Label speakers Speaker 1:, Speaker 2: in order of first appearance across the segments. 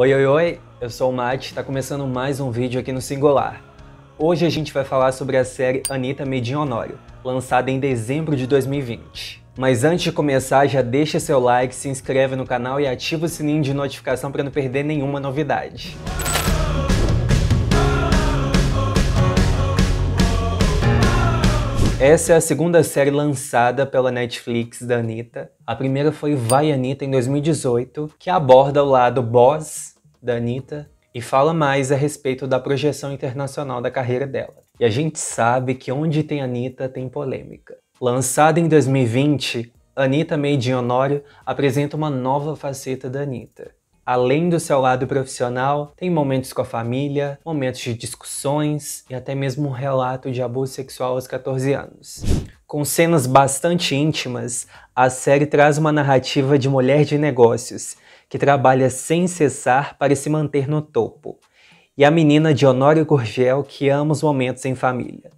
Speaker 1: Oi, oi, oi, eu sou o Mate, está começando mais um vídeo aqui no Singular. Hoje a gente vai falar sobre a série Anitta Medinho Honório, lançada em dezembro de 2020. Mas antes de começar, já deixa seu like, se inscreve no canal e ativa o sininho de notificação para não perder nenhuma novidade. Essa é a segunda série lançada pela Netflix da Anitta. A primeira foi Vai Anitta, em 2018, que aborda o lado boss da Anitta e fala mais a respeito da projeção internacional da carreira dela. E a gente sabe que onde tem Anitta tem polêmica. Lançada em 2020, Anitta Meidinho Honório apresenta uma nova faceta da Anitta além do seu lado profissional, tem momentos com a família, momentos de discussões e até mesmo um relato de abuso sexual aos 14 anos. Com cenas bastante íntimas, a série traz uma narrativa de mulher de negócios que trabalha sem cessar para se manter no topo, e a menina de Honório Gurgel que ama os momentos em família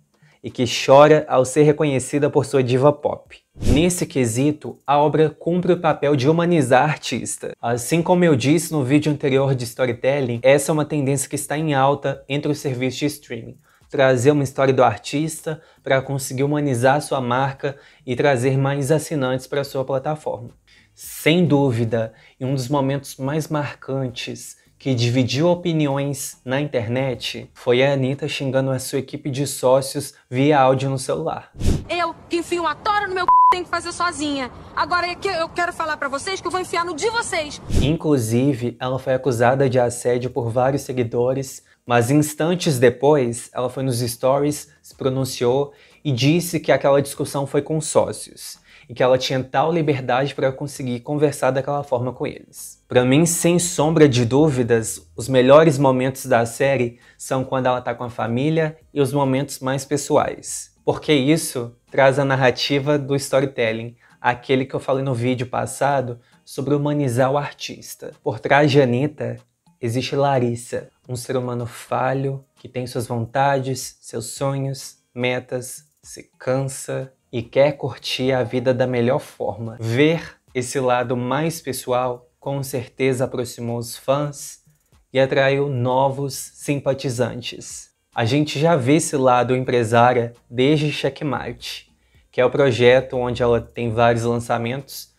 Speaker 1: e que chora ao ser reconhecida por sua diva pop. Nesse quesito, a obra cumpre o papel de humanizar a artista. Assim como eu disse no vídeo anterior de storytelling, essa é uma tendência que está em alta entre os serviços de streaming trazer uma história do artista para conseguir humanizar sua marca e trazer mais assinantes para sua plataforma. Sem dúvida, em um dos momentos mais marcantes que dividiu opiniões na internet foi a Anitta xingando a sua equipe de sócios via áudio no celular. Eu que enfio uma tora no meu c... tenho que fazer sozinha. Agora é que eu quero falar para vocês que eu vou enfiar no de vocês. Inclusive, ela foi acusada de assédio por vários seguidores, mas instantes depois, ela foi nos stories, se pronunciou e disse que aquela discussão foi com sócios e que ela tinha tal liberdade para conseguir conversar daquela forma com eles. Para mim, sem sombra de dúvidas, os melhores momentos da série são quando ela está com a família e os momentos mais pessoais, porque isso traz a narrativa do storytelling, aquele que eu falei no vídeo passado sobre humanizar o artista. Por trás de Anitta existe Larissa, um ser humano falho que tem suas vontades, seus sonhos, metas, se cansa, e quer curtir a vida da melhor forma. Ver esse lado mais pessoal com certeza aproximou os fãs e atraiu novos simpatizantes. A gente já vê esse lado empresária desde Checkmate, que é o projeto onde ela tem vários lançamentos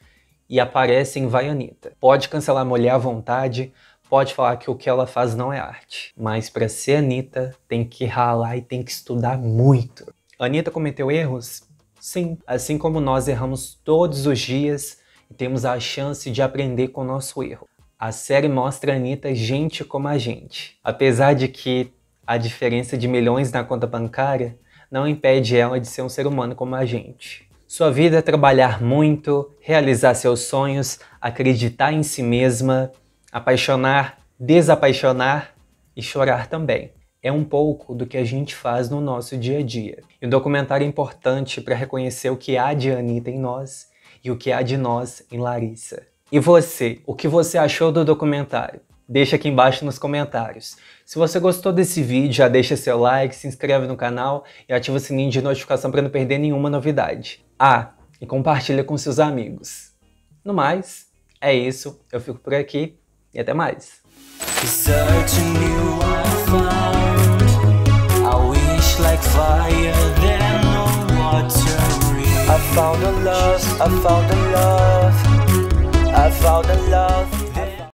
Speaker 1: e aparece em Vai Anitta. Pode cancelar a mulher à vontade, pode falar que o que ela faz não é arte, mas para ser Anitta tem que ralar e tem que estudar muito. Anitta cometeu erros? Sim, assim como nós erramos todos os dias e temos a chance de aprender com o nosso erro. A série mostra a Anitta gente como a gente. Apesar de que a diferença de milhões na conta bancária não impede ela de ser um ser humano como a gente. Sua vida é trabalhar muito, realizar seus sonhos, acreditar em si mesma, apaixonar, desapaixonar e chorar também é um pouco do que a gente faz no nosso dia a dia. E o documentário é importante para reconhecer o que há de Anitta em nós e o que há de nós em Larissa. E você, o que você achou do documentário? Deixa aqui embaixo nos comentários. Se você gostou desse vídeo, já deixa seu like, se inscreve no canal e ativa o sininho de notificação para não perder nenhuma novidade. Ah, e compartilha com seus amigos. No mais, é isso. Eu fico por aqui e até mais. I found a love, I found a love, I found a love